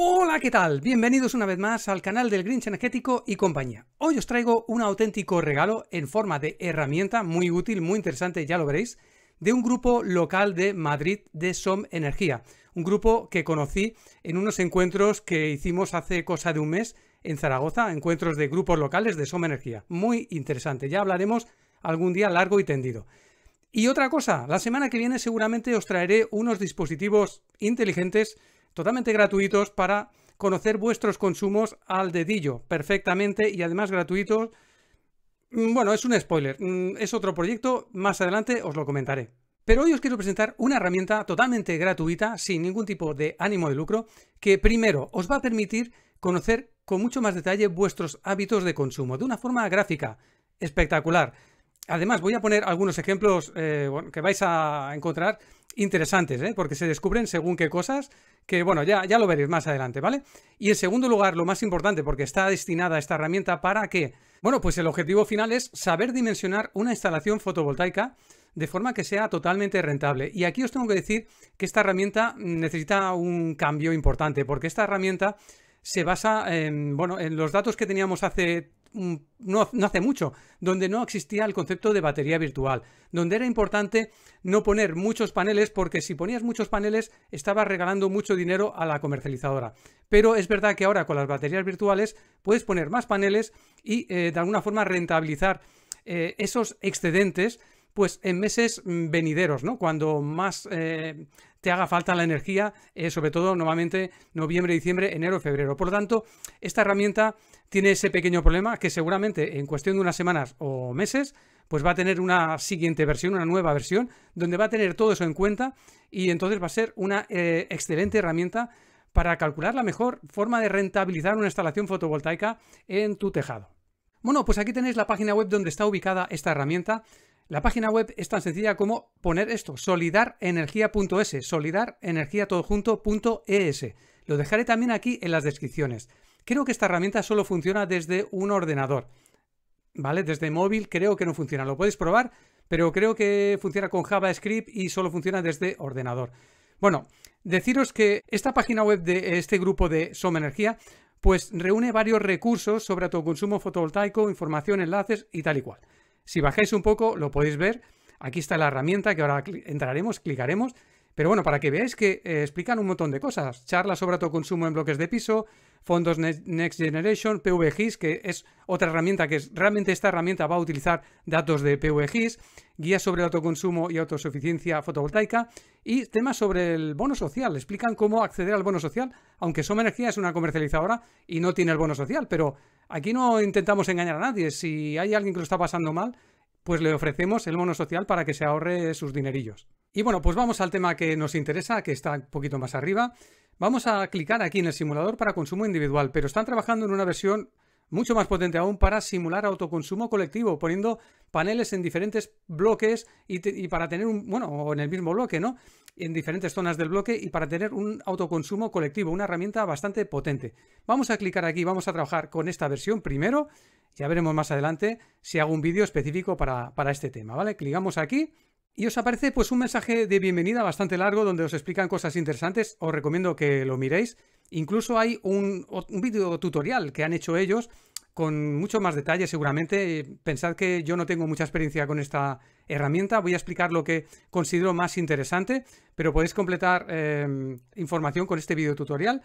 Hola, ¿qué tal? Bienvenidos una vez más al canal del Grinch Energético y compañía. Hoy os traigo un auténtico regalo en forma de herramienta muy útil, muy interesante, ya lo veréis, de un grupo local de Madrid de Som Energía. Un grupo que conocí en unos encuentros que hicimos hace cosa de un mes en Zaragoza, encuentros de grupos locales de Som Energía. Muy interesante, ya hablaremos algún día largo y tendido. Y otra cosa, la semana que viene seguramente os traeré unos dispositivos inteligentes totalmente gratuitos para conocer vuestros consumos al dedillo, perfectamente y además gratuitos. Mm, bueno, es un spoiler, mm, es otro proyecto, más adelante os lo comentaré. Pero hoy os quiero presentar una herramienta totalmente gratuita, sin ningún tipo de ánimo de lucro, que primero os va a permitir conocer con mucho más detalle vuestros hábitos de consumo, de una forma gráfica, espectacular. Además, voy a poner algunos ejemplos eh, que vais a encontrar interesantes, ¿eh? porque se descubren según qué cosas, que bueno, ya, ya lo veréis más adelante, ¿vale? Y en segundo lugar, lo más importante, porque está destinada esta herramienta para que, bueno, pues el objetivo final es saber dimensionar una instalación fotovoltaica de forma que sea totalmente rentable. Y aquí os tengo que decir que esta herramienta necesita un cambio importante, porque esta herramienta se basa en, bueno, en los datos que teníamos hace no, hace mucho, donde no existía el concepto de batería virtual, donde era importante no poner muchos paneles porque si ponías muchos paneles estabas regalando mucho dinero a la comercializadora. Pero es verdad que ahora con las baterías virtuales puedes poner más paneles y eh, de alguna forma rentabilizar eh, esos excedentes pues en meses mm, venideros, ¿no? Cuando más eh, te haga falta la energía, eh, sobre todo nuevamente noviembre, diciembre, enero, febrero. Por lo tanto, esta herramienta tiene ese pequeño problema que seguramente en cuestión de unas semanas o meses, pues va a tener una siguiente versión, una nueva versión, donde va a tener todo eso en cuenta y entonces va a ser una eh, excelente herramienta para calcular la mejor forma de rentabilizar una instalación fotovoltaica en tu tejado. Bueno, pues aquí tenéis la página web donde está ubicada esta herramienta. La página web es tan sencilla como poner esto, solidarenergia.es, solidarenergiatodojunto.es. E lo dejaré también aquí en las descripciones. Creo que esta herramienta solo funciona desde un ordenador, ¿vale? Desde móvil creo que no funciona, lo podéis probar, pero creo que funciona con JavaScript y solo funciona desde ordenador. Bueno, deciros que esta página web de este grupo de som Energía pues reúne varios recursos sobre autoconsumo fotovoltaico, información, enlaces y tal y cual. Si bajáis un poco, lo podéis ver. Aquí está la herramienta que ahora entraremos, clicaremos. Pero bueno, para que veáis que eh, explican un montón de cosas. Charlas sobre autoconsumo en bloques de piso, fondos Next Generation, PVGIS, que es otra herramienta que es, realmente esta herramienta va a utilizar datos de PVGIS, guías sobre autoconsumo y autosuficiencia fotovoltaica y temas sobre el bono social. Explican cómo acceder al bono social, aunque Soma Energía es una comercializadora y no tiene el bono social, pero aquí no intentamos engañar a nadie. Si hay alguien que lo está pasando mal, pues le ofrecemos el bono social para que se ahorre sus dinerillos. Y bueno, pues vamos al tema que nos interesa, que está un poquito más arriba. Vamos a clicar aquí en el simulador para consumo individual, pero están trabajando en una versión mucho más potente aún para simular autoconsumo colectivo, poniendo paneles en diferentes bloques y, para tener un, bueno, o en el mismo bloque, ¿no? En diferentes zonas del bloque y para tener un autoconsumo colectivo, una herramienta bastante potente. Vamos a clicar aquí, vamos a trabajar con esta versión primero, ya veremos más adelante si hago un vídeo específico para, para este tema, ¿vale? Clicamos aquí y os aparece pues un mensaje de bienvenida bastante largo donde os explican cosas interesantes, os recomiendo que lo miréis. Incluso hay un, video vídeo tutorial que han hecho ellos con mucho más detalle seguramente. Pensad que yo no tengo mucha experiencia con esta herramienta, voy a explicar lo que considero más interesante, pero podéis completar em, información con este vídeo tutorial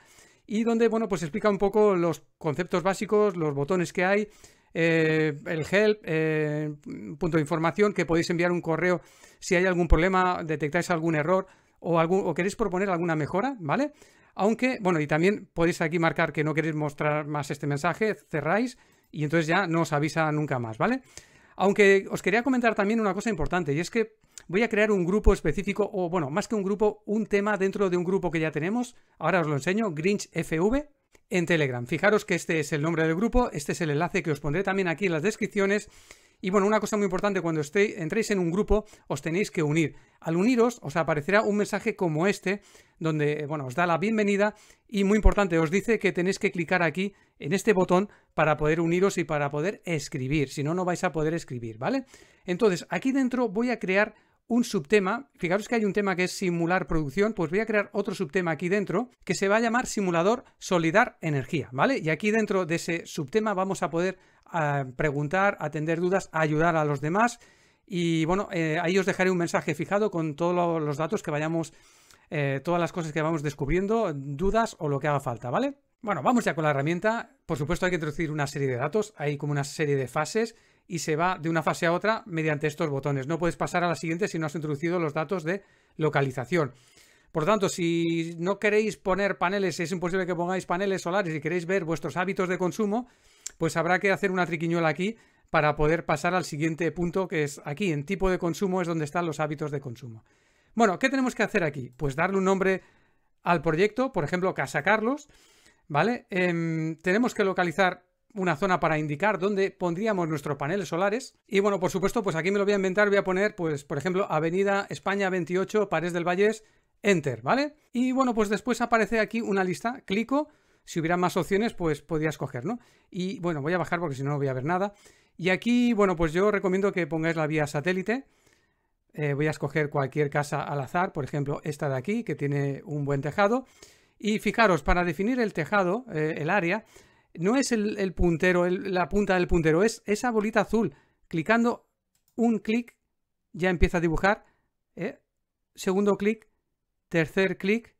y donde, bueno, pues explica un poco los conceptos básicos, los botones que hay, eh, el help, eh, punto de información, que podéis enviar un correo si hay algún problema, detectáis algún error o, o queréis proponer alguna mejora, ¿vale? Aunque, bueno, y también podéis aquí marcar que no queréis mostrar más este mensaje, cerráis y entonces ya no os avisa nunca más, ¿vale? Aunque os quería comentar también una cosa importante y es que voy a crear un grupo específico o, bueno, más que un grupo, un tema dentro de un grupo que ya tenemos. Ahora os lo enseño, Grinch FV, en Telegram. Fijaros que este es el nombre del grupo, este es el enlace que os pondré también aquí en las descripciones. Y bueno, una cosa muy importante, cuando estéis, entréis en un grupo, os tenéis que unir. Al uniros, os aparecerá un mensaje como este, donde, bueno, os da la bienvenida y muy importante, os dice que tenéis que clicar aquí en este botón para poder uniros y para poder escribir. Si no, no vais a poder escribir, ¿vale? Entonces, aquí dentro voy a crear un subtema. Fijaros que hay un tema que es simular producción, pues voy a crear otro subtema aquí dentro que se va a llamar simulador solidar energía, ¿vale? Y aquí dentro de ese subtema vamos a poder ah, preguntar, atender dudas, ayudar a los demás y bueno, eh, ahí os dejaré un mensaje fijado con todos los datos que vayamos, eh, todas las cosas que vamos descubriendo, dudas o lo que haga falta, ¿vale? Bueno, vamos ya con la herramienta. Por supuesto hay que introducir una serie de datos, hay como una serie de fases y se va de una fase a otra mediante estos botones. No puedes pasar a la siguiente si no has introducido los datos de localización. Por tanto, si no queréis poner paneles, es imposible que pongáis paneles solares y queréis ver vuestros hábitos de consumo, pues habrá que hacer una triquiñuela aquí para poder pasar al siguiente punto que es aquí, en tipo de consumo es donde están los hábitos de consumo. Bueno, ¿qué tenemos que hacer aquí? Pues darle un nombre al proyecto, por ejemplo, Casa Carlos, ¿vale? Em, tenemos que localizar una zona para indicar dónde pondríamos nuestros paneles solares. Y bueno, por supuesto, pues aquí me lo voy a inventar, voy a poner, pues, por ejemplo, Avenida España 28, paredes del Valles, Enter, ¿vale? Y bueno, pues después aparece aquí una lista, clico, si hubiera más opciones, pues podría escoger, ¿no? Y bueno, voy a bajar porque si no, no voy a ver nada. Y aquí, bueno, pues yo recomiendo que pongáis la vía satélite. Eh, voy a escoger cualquier casa al azar, por ejemplo, esta de aquí, que tiene un buen tejado. Y fijaros, para definir el tejado, eh, el área, no es el, puntero, la punta del puntero, es esa bolita azul. Clicando un clic ya empieza a dibujar. ¿eh? Segundo clic, tercer clic.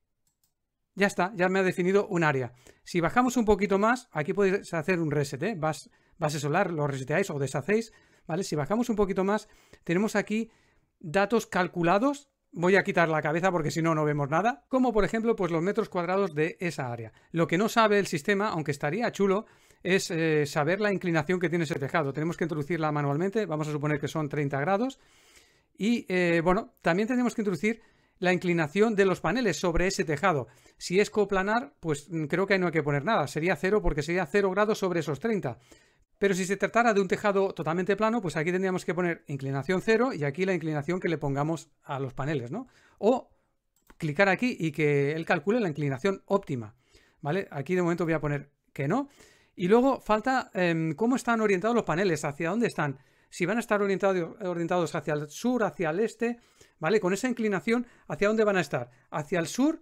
Ya está, ya me ha definido un área. Si bajamos un poquito más, aquí podéis hacer un reset, ¿eh? Vas base solar, lo reseteáis o deshacéis, ¿vale? Si bajamos un poquito más, tenemos aquí datos calculados voy a quitar la cabeza porque si no, no vemos nada, como por ejemplo pues los metros cuadrados de esa área. Lo que no sabe el sistema, aunque estaría chulo, es eh, saber la inclinación que tiene ese tejado. Tenemos que introducirla manualmente, vamos a suponer que son 30 grados. Y eh, bueno, también tenemos que introducir la inclinación de los paneles sobre ese tejado. Si es coplanar, pues mm, creo que ahí no hay que poner nada, sería 0 porque sería 0 grados sobre esos 30. Pero si se tratara de un tejado totalmente plano, pues aquí tendríamos que poner inclinación cero y aquí la inclinación que le pongamos a los paneles, ¿no? O clicar aquí y que él calcule la inclinación óptima, ¿vale? Aquí de momento voy a poner que no. Y luego falta em, cómo están orientados los paneles, hacia dónde están. Si van a estar orientados hacia el sur, hacia el este, ¿vale? Con esa inclinación, ¿hacia dónde van a estar? ¿Hacia el sur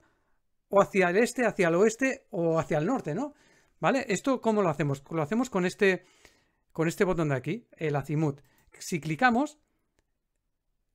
o hacia el este, hacia el oeste o hacia el norte, ¿no? ¿Vale? ¿Esto cómo lo hacemos? Lo hacemos con este con este botón de aquí, el azimut. Si clicamos,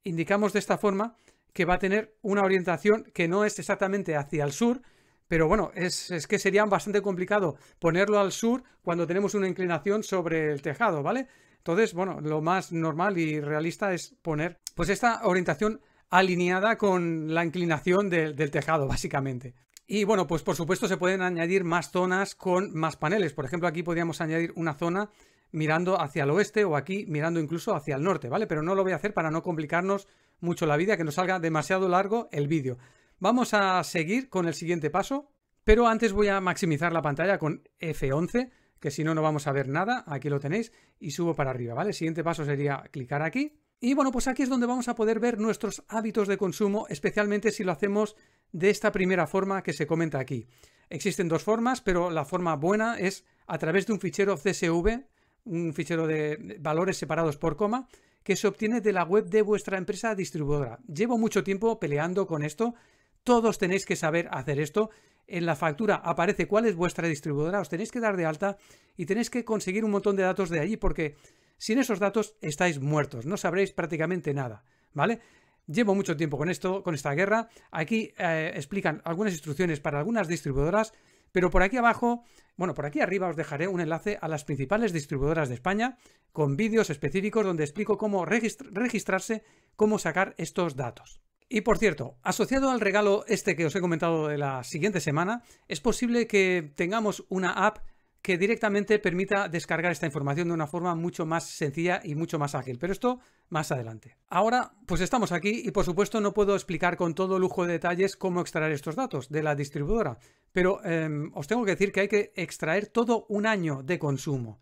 indicamos de esta forma que va a tener una orientación que no es exactamente hacia el sur, pero bueno, es, que sería bastante complicado ponerlo al sur cuando tenemos una inclinación sobre el tejado, ¿vale? Entonces, bueno, lo más normal y realista es poner pues esta orientación alineada con la inclinación del tejado, básicamente. Y bueno, pues por supuesto se pueden añadir más zonas con más paneles. Por ejemplo, aquí podríamos añadir una zona mirando hacia el oeste o aquí mirando incluso hacia el norte, ¿vale? Pero no lo voy a hacer para no complicarnos mucho la vida, que nos salga demasiado largo el vídeo. Vamos a seguir con el siguiente paso, pero antes voy a maximizar la pantalla con F11, que si no, no vamos a ver nada. Aquí lo tenéis y subo para arriba, ¿vale? El siguiente paso sería clicar aquí. Y bueno, pues aquí es donde vamos a poder ver nuestros hábitos de consumo, especialmente si lo hacemos de esta primera forma que se comenta aquí. Existen dos formas, pero la forma buena es a través de un fichero CSV un fichero de valores separados por coma, que se obtiene de la web de vuestra empresa distribuidora. Llevo mucho tiempo peleando con esto. Todos tenéis que saber hacer esto. En la factura aparece cuál es vuestra distribuidora, os tenéis que dar de alta y tenéis que conseguir un montón de datos de allí porque sin esos datos estáis muertos, no sabréis prácticamente nada, ¿vale? Llevo mucho tiempo con esto, con esta guerra. Aquí eh, explican algunas instrucciones para algunas distribuidoras, pero por aquí abajo, bueno, por aquí arriba os dejaré un enlace a las principales distribuidoras de España con vídeos específicos donde explico cómo registrarse, cómo sacar estos datos. Y por cierto, asociado al regalo este que os he comentado de la siguiente semana, es posible que tengamos una app que directamente permita descargar esta información de una forma mucho más sencilla y mucho más ágil. Pero esto más adelante. Ahora, pues estamos aquí y por supuesto no puedo explicar con todo lujo de detalles cómo extraer estos datos de la distribuidora, pero em, os tengo que decir que hay que extraer todo un año de consumo.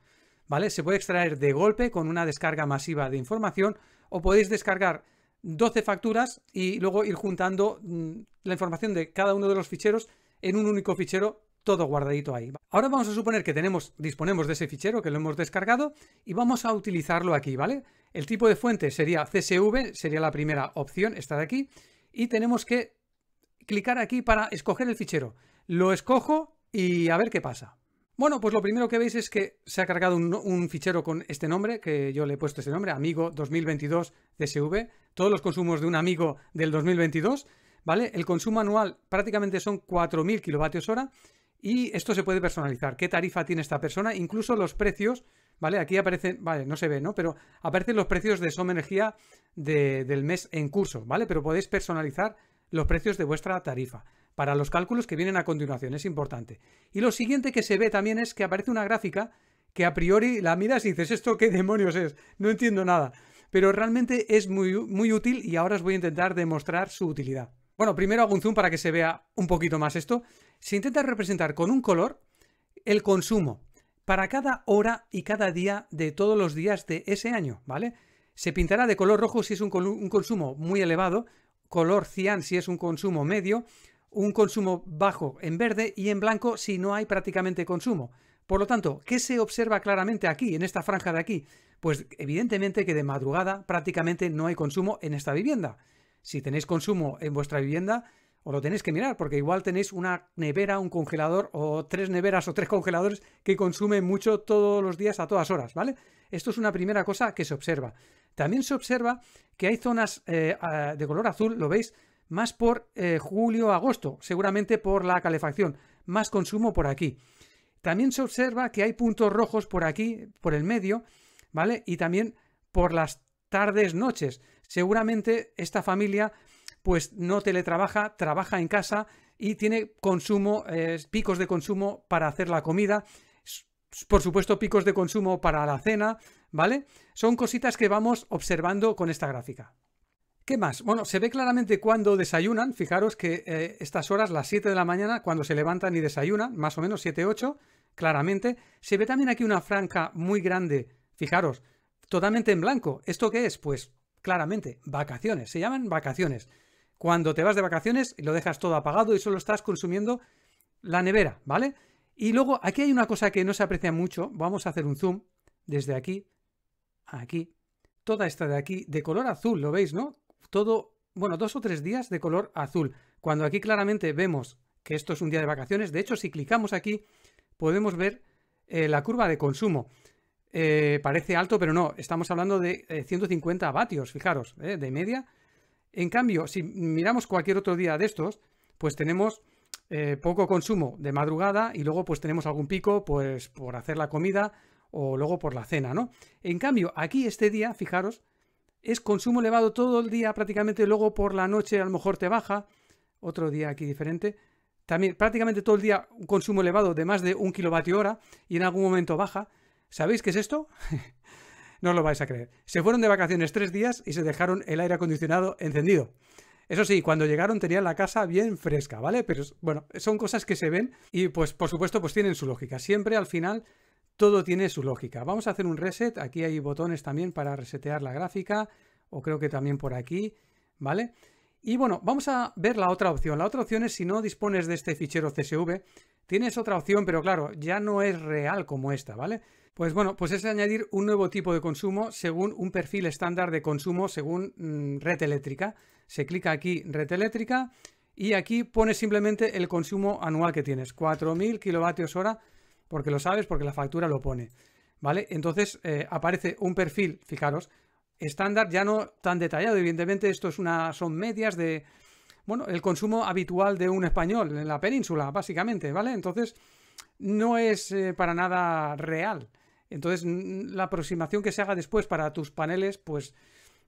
¿Vale? Se puede extraer de golpe con una descarga masiva de información o podéis descargar 12 facturas y luego ir juntando mm, la información de cada uno de los ficheros en un único fichero todo guardadito ahí. Ahora vamos a suponer que tenemos, disponemos de ese fichero que lo hemos descargado y vamos a utilizarlo aquí, ¿vale? El tipo de fuente sería CSV, sería la primera opción, esta de aquí, y tenemos que clicar aquí para escoger el fichero. Lo escojo y a ver qué pasa. Bueno, pues lo primero que veis es que se ha cargado un, fichero con este nombre, que yo le he puesto este nombre, amigo 2022 CSV, todos los consumos de un amigo del 2022, ¿vale? El consumo anual prácticamente son 4.000 kilovatios hora y esto se puede personalizar. ¿Qué tarifa tiene esta persona? Incluso los precios, ¿vale? Aquí aparecen, vale, no se ve, ¿no? Pero aparecen los precios de Soma Energía del mes en curso, ¿vale? Pero podéis personalizar los precios de vuestra tarifa para los cálculos que vienen a continuación, es importante. Y lo siguiente que se ve también es que aparece una gráfica que a priori la miras y dices, ¿esto qué demonios es? No entiendo nada. Pero realmente es muy, muy útil y ahora os voy a intentar demostrar su utilidad. Bueno, primero hago un zoom para que se vea un poquito más esto. Se intenta representar con un color el consumo para cada hora y cada día de todos los días de ese año, ¿vale? Se pintará de color rojo si es un, un consumo muy elevado, color cian si es un consumo medio, un consumo bajo en verde y en blanco si no hay prácticamente consumo. Por lo tanto, ¿qué se observa claramente aquí, en esta franja de aquí? Pues evidentemente que de madrugada prácticamente no hay consumo en esta vivienda si tenéis consumo en vuestra vivienda, os lo tenéis que mirar, porque igual tenéis una nevera, un congelador, o tres neveras o tres congeladores que consumen mucho todos los días a todas horas, ¿vale? Esto es una primera cosa que se observa. También se observa que hay zonas eh, de color azul, lo veis, más por eh, julio-agosto, seguramente por la calefacción, más consumo por aquí. También se observa que hay puntos rojos por aquí, por el medio, ¿vale? Y también por las tardes, noches seguramente esta familia pues no teletrabaja, trabaja en casa y tiene consumo, eh, picos de consumo para hacer la comida, por supuesto picos de consumo para la cena, ¿vale? Son cositas que vamos observando con esta gráfica. ¿Qué más? Bueno, se ve claramente cuando desayunan, fijaros que eh, estas horas, las 7 de la mañana, cuando se levantan y desayunan, más o menos 7, 8, claramente. Se ve también aquí una franja muy grande, fijaros, totalmente en blanco. ¿Esto qué es? Pues claramente, vacaciones, se llaman vacaciones. Cuando te vas de vacaciones y lo dejas todo apagado y solo estás consumiendo la nevera, ¿vale? Y luego aquí hay una cosa que no se aprecia mucho, vamos a hacer un zoom desde aquí aquí. Toda esta de aquí de color azul, ¿lo veis, no? Todo, bueno, dos o tres días de color azul. Cuando aquí claramente vemos que esto es un día de vacaciones, de hecho si clicamos aquí podemos ver eh, la curva de consumo. Eh, parece alto, pero no, estamos hablando de 150 eh, vatios, fijaros, eh, de media. En cambio, si miramos cualquier otro día de estos, pues tenemos poco consumo de madrugada y luego pues tenemos algún pico pues por hacer la comida o luego por la cena, ¿no? En cambio, aquí este día, fijaros, es consumo elevado todo el día prácticamente, luego por la noche a lo mejor te baja, otro día aquí diferente, también prácticamente todo el día un consumo elevado de más de un kilovatio hora y en algún momento baja, ¿Sabéis qué es esto? no os lo vais a creer. Se fueron de vacaciones tres días y se dejaron el aire acondicionado encendido. Eso sí, cuando llegaron tenían la casa bien fresca, ¿vale? Pero bueno, son cosas que se ven y pues por supuesto pues tienen su lógica. Siempre al final todo tiene su lógica. Vamos a hacer un reset. Aquí hay botones también para resetear la gráfica o creo que también por aquí, ¿vale? Y bueno, vamos a ver la otra opción. La otra opción es si no dispones de este fichero CSV, tienes otra opción, pero claro, ya no es real como esta, ¿vale? Pues bueno, pues es añadir un nuevo tipo de consumo según un perfil estándar de consumo según mm, red eléctrica. Se clica aquí red eléctrica y aquí pones simplemente el consumo anual que tienes, 4.000 kilovatios hora, porque lo sabes, porque la factura lo pone. ¿Vale? Entonces eh, aparece un perfil, fijaros, estándar, ya no tan detallado. Evidentemente, esto es una, son medias de, bueno, el consumo habitual de un español en la península, básicamente, ¿vale? Entonces, no es eh, para nada real. Entonces, la aproximación que se haga después para tus paneles, pues,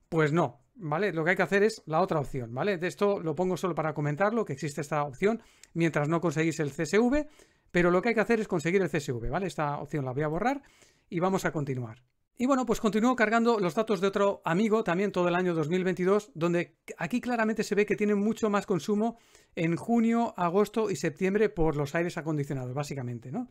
pues no, ¿vale? Lo que hay que hacer es la otra opción, ¿vale? De esto lo pongo solo para comentarlo, que existe esta opción, mientras no conseguís el CSV, pero lo que hay que hacer es conseguir el CSV, ¿vale? Esta opción la voy a borrar y vamos a continuar. Y bueno, pues continúo cargando los datos de otro amigo también todo el año 2022, donde aquí claramente se ve que tienen mucho más consumo en junio, agosto y septiembre por los aires acondicionados, básicamente, ¿no?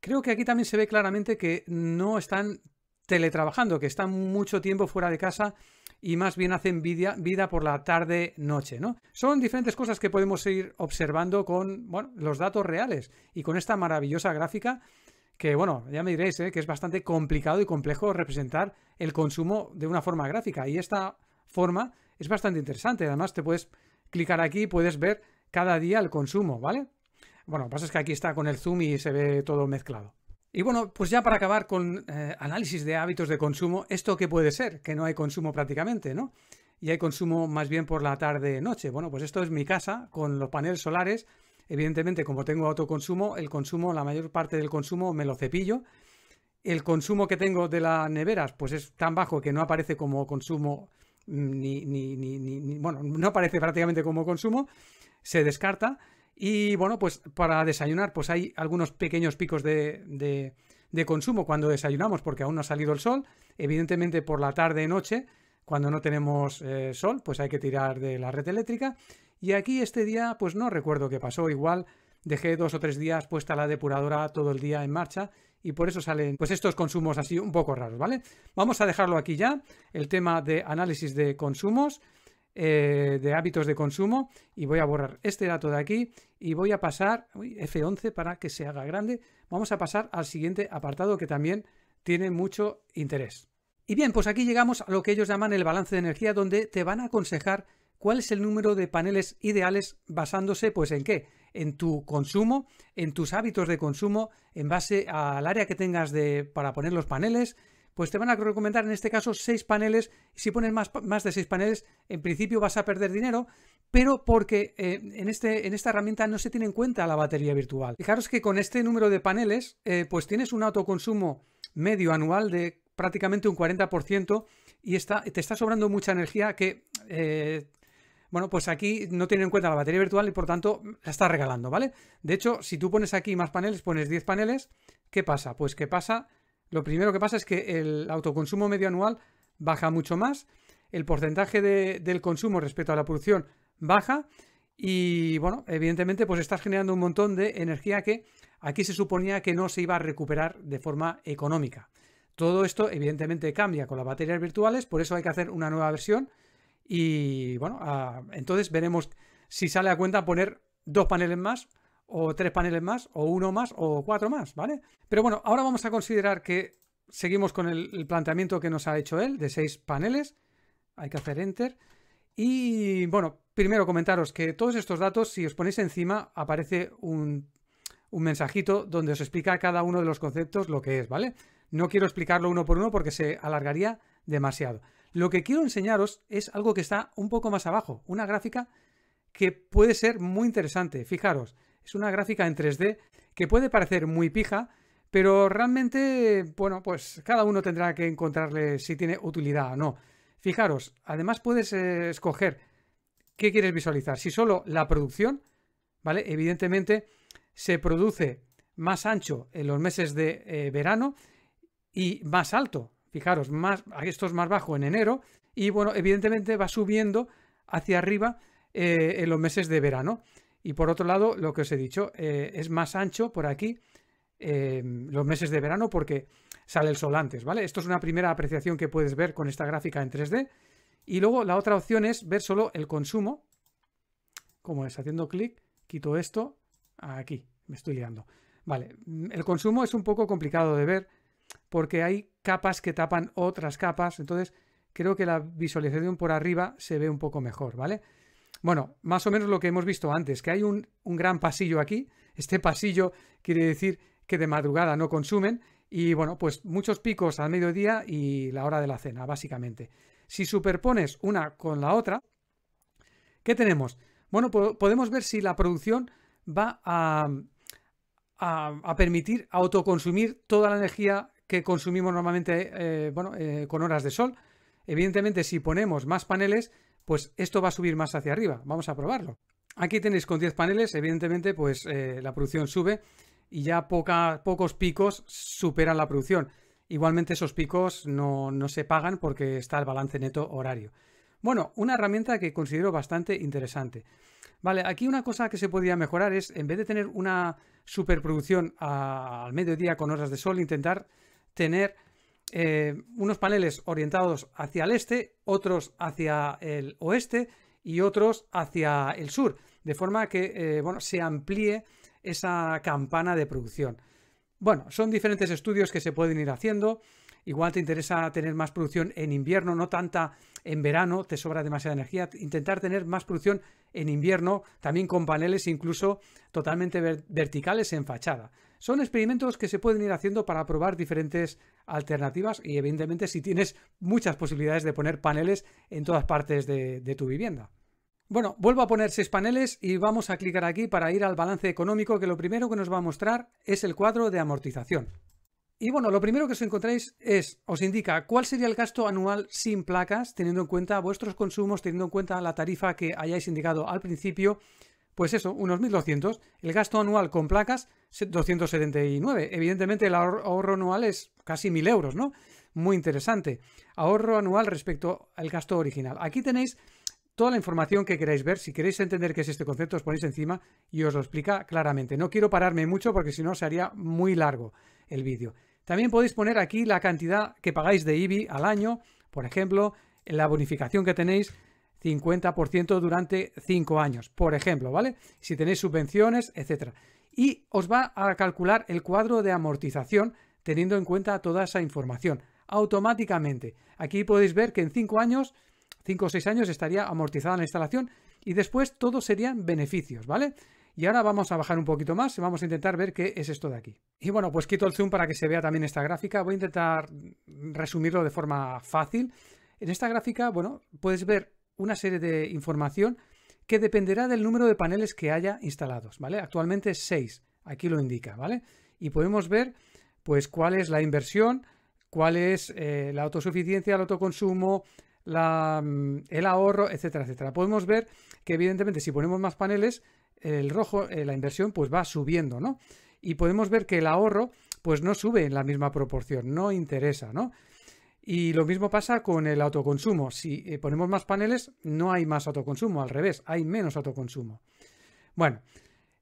Creo que aquí también se ve claramente que no están teletrabajando, que están mucho tiempo fuera de casa y más bien hacen vida, vida por la tarde-noche, ¿no? Son diferentes cosas que podemos ir observando con, los datos reales y con esta maravillosa gráfica que bueno, ya me diréis ¿eh? que es bastante complicado y complejo representar el consumo de una forma gráfica. Y esta forma es bastante interesante. Además, te puedes clicar aquí y puedes ver cada día el consumo, ¿vale? Bueno, lo que pasa es que aquí está con el zoom y se ve todo mezclado. Y bueno, pues ya para acabar con eh, análisis de hábitos de consumo, ¿esto qué puede ser? Que no hay consumo prácticamente, ¿no? Y hay consumo más bien por la tarde-noche. Bueno, pues esto es mi casa con los paneles solares Evidentemente, como tengo autoconsumo, el consumo, la mayor parte del consumo me lo cepillo. El consumo que tengo de las neveras, pues es tan bajo que no aparece como consumo, mm, ni, ni, ni, bueno, no aparece prácticamente como consumo, se descarta. Y bueno, pues para desayunar, pues hay algunos pequeños picos de, de, de consumo cuando desayunamos, porque aún no ha salido el sol. Evidentemente, por la tarde, noche, cuando no tenemos eh, sol, pues hay que tirar de la red eléctrica. Y aquí este día, pues no recuerdo qué pasó, igual dejé dos o tres días puesta la depuradora todo el día en marcha y por eso salen pues estos consumos así un poco raros, ¿vale? Vamos a dejarlo aquí ya, el tema de análisis de consumos, eh, de hábitos de consumo y voy a borrar este dato de aquí y voy a pasar, F11 para que se haga grande, vamos a pasar al siguiente apartado que también tiene mucho interés. Y bien, pues aquí llegamos a lo que ellos llaman el balance de energía, donde te van a aconsejar cuál es el número de paneles ideales basándose pues en qué, en tu consumo, en tus hábitos de consumo, en base al área que tengas de, para poner los paneles, pues te van a recomendar en este caso seis paneles. Si pones más, más de seis paneles, en principio vas a perder dinero, pero porque eh, en, este, en, esta herramienta no se tiene en cuenta la batería virtual. Fijaros que con este número de paneles, eh, pues tienes un autoconsumo medio anual de prácticamente un 40% y te está sobrando mucha energía que eh, bueno, pues aquí no tiene en cuenta la batería virtual y por tanto la está regalando, ¿vale? De hecho, si tú pones aquí más paneles, pones 10 paneles, ¿qué pasa? Pues qué pasa, lo primero que pasa es que el autoconsumo medio anual baja mucho más, el porcentaje del consumo respecto a la producción baja y bueno, evidentemente pues estás generando un montón de energía que aquí se suponía que no se iba a recuperar de forma económica. Todo esto evidentemente cambia con las baterías virtuales, por eso hay que hacer una nueva versión y bueno, ah, entonces veremos si sale a cuenta poner dos paneles más o tres paneles más o uno más o cuatro más, ¿vale? Pero bueno, ahora vamos a considerar que seguimos con el, el planteamiento que nos ha hecho él de seis paneles. Hay que hacer enter. Y bueno, primero comentaros que todos estos datos, si os ponéis encima, aparece un, un mensajito donde os explica cada uno de los conceptos lo que es, ¿vale? No quiero explicarlo uno por uno porque se alargaría demasiado. Lo que quiero enseñaros es algo que está un poco más abajo, una gráfica que puede ser muy interesante. Fijaros, es una gráfica en 3D que puede parecer muy pija, pero realmente, bueno, pues cada uno tendrá que encontrarle si tiene utilidad o no. Fijaros, además puedes eh, escoger qué quieres visualizar. Si solo la producción, ¿vale? Evidentemente se produce más ancho en los meses de eh, verano y más alto Fijaros, más, esto es más bajo en enero y bueno, evidentemente va subiendo hacia arriba eh, en los meses de verano. Y por otro lado, lo que os he dicho, eh, es más ancho por aquí em, los meses de verano porque sale el sol antes, ¿vale? Esto es una primera apreciación que puedes ver con esta gráfica en 3D. Y luego la otra opción es ver solo el consumo, como es, haciendo clic, quito esto, aquí, me estoy liando. Vale, el consumo es un poco complicado de ver, porque hay capas que tapan otras capas, entonces creo que la visualización por arriba se ve un poco mejor, ¿vale? Bueno, más o menos lo que hemos visto antes, que hay un, gran pasillo aquí, este pasillo quiere decir que de madrugada no consumen y bueno, pues muchos picos al mediodía y la hora de la cena, básicamente. Si superpones una con la otra, ¿qué tenemos? Bueno, podemos ver si la producción va a, permitir autoconsumir toda la energía que consumimos normalmente eh, bueno, eh, con horas de sol. Evidentemente, si ponemos más paneles, pues esto va a subir más hacia arriba. Vamos a probarlo. Aquí tenéis con 10 paneles, evidentemente, pues eh, la producción sube y ya pocos picos superan la producción. Igualmente esos picos no, se pagan porque está el balance neto horario. Bueno, una herramienta que considero bastante interesante. Vale, aquí una cosa que se podría mejorar es, en vez de tener una superproducción al mediodía con horas de sol, intentar tener eh, unos paneles orientados hacia el este, otros hacia el oeste y otros hacia el sur, de forma que eh, se amplíe esa campana de producción. Bueno, son diferentes estudios que se pueden ir haciendo. Igual te interesa tener más producción en invierno, no tanta en verano, te sobra demasiada energía. Intentar tener más producción en invierno, también con paneles incluso totalmente verticales en fachada. Son experimentos que se pueden ir haciendo para probar diferentes alternativas y evidentemente si tienes muchas posibilidades de poner paneles en todas partes de, tu vivienda. Bueno, vuelvo a poner seis paneles y vamos a clicar aquí para ir al balance económico que lo primero que nos va a mostrar es el cuadro de amortización. Y bueno, lo primero que os encontráis es, os indica cuál sería el gasto anual sin placas, teniendo en cuenta vuestros consumos, teniendo en cuenta la tarifa que hayáis indicado al principio, pues eso, unos 1.200. El gasto anual con placas, 279. Evidentemente el ahorro anual es casi 1.000 euros, ¿no? Muy interesante. Ahorro anual respecto al gasto original. Aquí tenéis toda la información que queráis ver. Si queréis entender qué es este concepto, os ponéis encima y os lo explica claramente. No quiero pararme mucho porque si no se haría muy largo el vídeo. También podéis poner aquí la cantidad que pagáis de IBI al año, por ejemplo, la bonificación que tenéis. 50% durante 5 años, por ejemplo, ¿vale? Si tenéis subvenciones, etcétera. Y os va a calcular el cuadro de amortización teniendo en cuenta toda esa información automáticamente. Aquí podéis ver que en 5 años, 5 o 6 años estaría amortizada la instalación y después todos serían beneficios, ¿vale? Y ahora vamos a bajar un poquito más y vamos a intentar ver qué es esto de aquí. Y bueno, pues quito el zoom para que se vea también esta gráfica. Voy a intentar resumirlo de forma fácil. En esta gráfica, bueno, puedes ver una serie de información que dependerá del número de paneles que haya instalados, ¿vale? Actualmente es 6, aquí lo indica, ¿vale? Y podemos ver, pues, cuál es la inversión, cuál es eh, la autosuficiencia, el autoconsumo, mm, el ahorro, etcétera, etcétera. Podemos ver que, evidentemente, si ponemos más paneles, el rojo, eh, la inversión, pues va subiendo, ¿no? Y podemos ver que el ahorro, pues no sube en la misma proporción, no interesa, ¿no? Y lo mismo pasa con el autoconsumo. Si eh, ponemos más paneles, no hay más autoconsumo, al revés, hay menos autoconsumo. Bueno,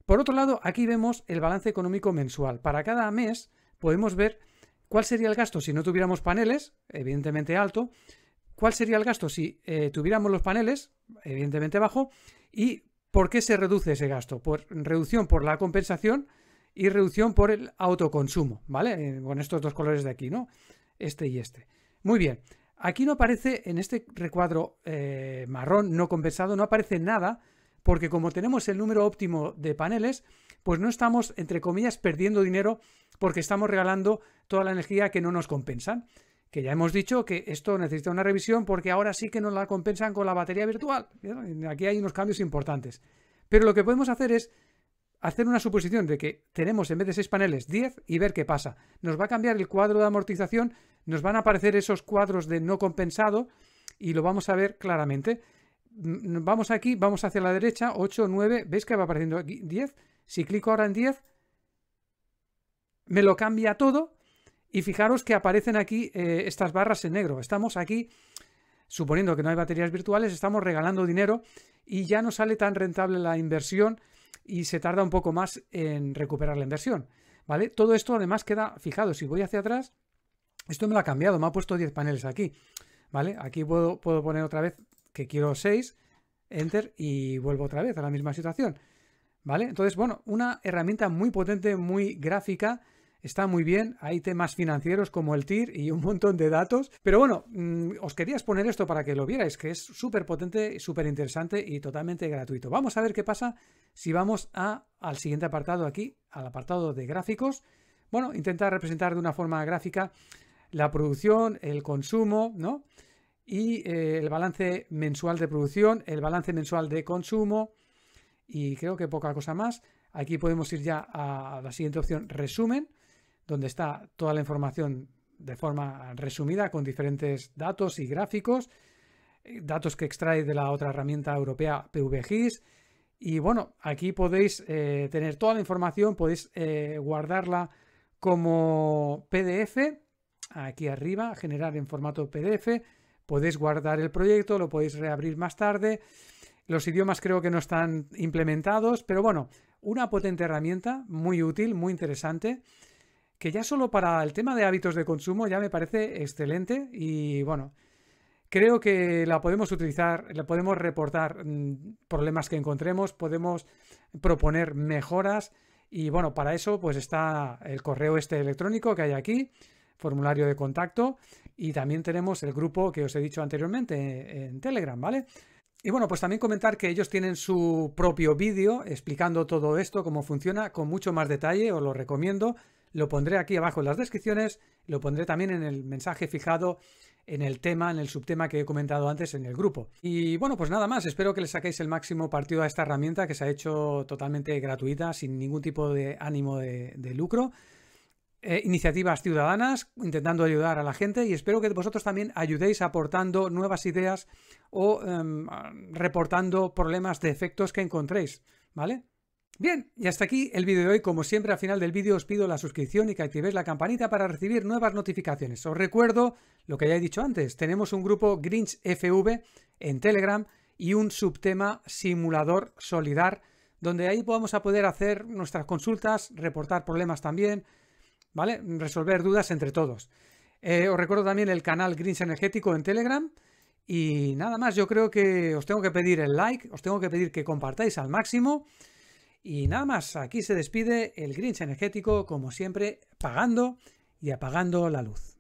por otro lado, aquí vemos el balance económico mensual. Para cada mes podemos ver cuál sería el gasto si no tuviéramos paneles, evidentemente alto, cuál sería el gasto si eh, tuviéramos los paneles, evidentemente bajo, y por qué se reduce ese gasto. Por reducción por la compensación y reducción por el autoconsumo, ¿vale? Eh, con estos dos colores de aquí, ¿no? Este y este. Muy bien. Aquí no aparece, en este recuadro eh, marrón no compensado, no aparece nada, porque como tenemos el número óptimo de paneles, pues no estamos, entre comillas, perdiendo dinero porque estamos regalando toda la energía que no nos compensan. Que ya hemos dicho que esto necesita una revisión porque ahora sí que nos la compensan con la batería virtual. Aquí hay unos cambios importantes. Pero lo que podemos hacer es hacer una suposición de que tenemos en vez de 6 paneles 10 y ver qué pasa. Nos va a cambiar el cuadro de amortización, nos van a aparecer esos cuadros de no compensado y lo vamos a ver claramente. Mm, mm, vamos aquí, vamos hacia la derecha, 8, 9, ¿veis que va apareciendo aquí 10? Si clico ahora en 10, me lo cambia todo y fijaros que aparecen aquí eh, estas barras en negro. Estamos aquí, suponiendo que no hay baterías virtuales, estamos regalando dinero y ya no sale tan rentable la inversión y se tarda un poco más en recuperar la inversión. ¿Vale? Todo esto además queda fijado. Si voy hacia atrás, esto me lo ha cambiado, me ha puesto 10 paneles aquí. ¿Vale? Aquí puedo, poner otra vez que quiero 6, enter y vuelvo otra vez a la misma situación. ¿Vale? Entonces, bueno, una herramienta muy potente, muy gráfica Está muy bien, hay temas financieros como el TIR y un montón de datos. Pero bueno, mm, os quería exponer esto para que lo vierais, que es súper potente, súper interesante y totalmente gratuito. Vamos a ver qué pasa si vamos a, al siguiente apartado aquí, al apartado de gráficos. Bueno, intentar representar de una forma gráfica la producción, el consumo, ¿no? Y eh, el balance mensual de producción, el balance mensual de consumo y creo que poca cosa más. Aquí podemos ir ya a la siguiente opción, resumen donde está toda la información de forma resumida con diferentes datos y gráficos, eh, datos que extrae de la otra herramienta europea PVGIS. Y bueno, aquí podéis eh, tener toda la información, podéis eh, guardarla como PDF, aquí arriba, generar en formato PDF, podéis guardar el proyecto, lo podéis reabrir más tarde. Los idiomas creo que no están implementados, pero bueno, una potente herramienta, muy útil, muy interesante que ya solo para el tema de hábitos de consumo ya me parece excelente y bueno, creo que la podemos utilizar, la podemos reportar mm, problemas que encontremos, podemos proponer mejoras y bueno, para eso pues está el correo este electrónico que hay aquí, formulario de contacto y también tenemos el grupo que os he dicho anteriormente eh, en Telegram, ¿vale? Y bueno, pues también comentar que ellos tienen su propio vídeo explicando todo esto, cómo funciona, con mucho más detalle, os lo recomiendo. Lo pondré aquí abajo en las descripciones, lo pondré también en el mensaje fijado en el tema, en el subtema que he comentado antes en el grupo. Y bueno, pues nada más, espero que le saquéis el máximo partido a esta herramienta que se ha hecho totalmente gratuita, sin ningún tipo de ánimo de, lucro. Eh, iniciativas ciudadanas, intentando ayudar a la gente y espero que vosotros también ayudéis aportando nuevas ideas o em, reportando problemas, defectos que encontréis, ¿vale? Bien, y hasta aquí el vídeo de hoy. Como siempre, al final del vídeo os pido la suscripción y que activéis la campanita para recibir nuevas notificaciones. Os recuerdo lo que ya he dicho antes. Tenemos un grupo Grinch FV en Telegram y un subtema simulador solidar, donde ahí vamos a poder hacer nuestras consultas, reportar problemas también, ¿vale? Resolver dudas entre todos. Eh, os recuerdo también el canal Grinch Energético en Telegram. Y nada más, yo creo que os tengo que pedir el like, os tengo que pedir que compartáis al máximo y nada más, aquí se despide el Grinch energético, como siempre, pagando y apagando la luz.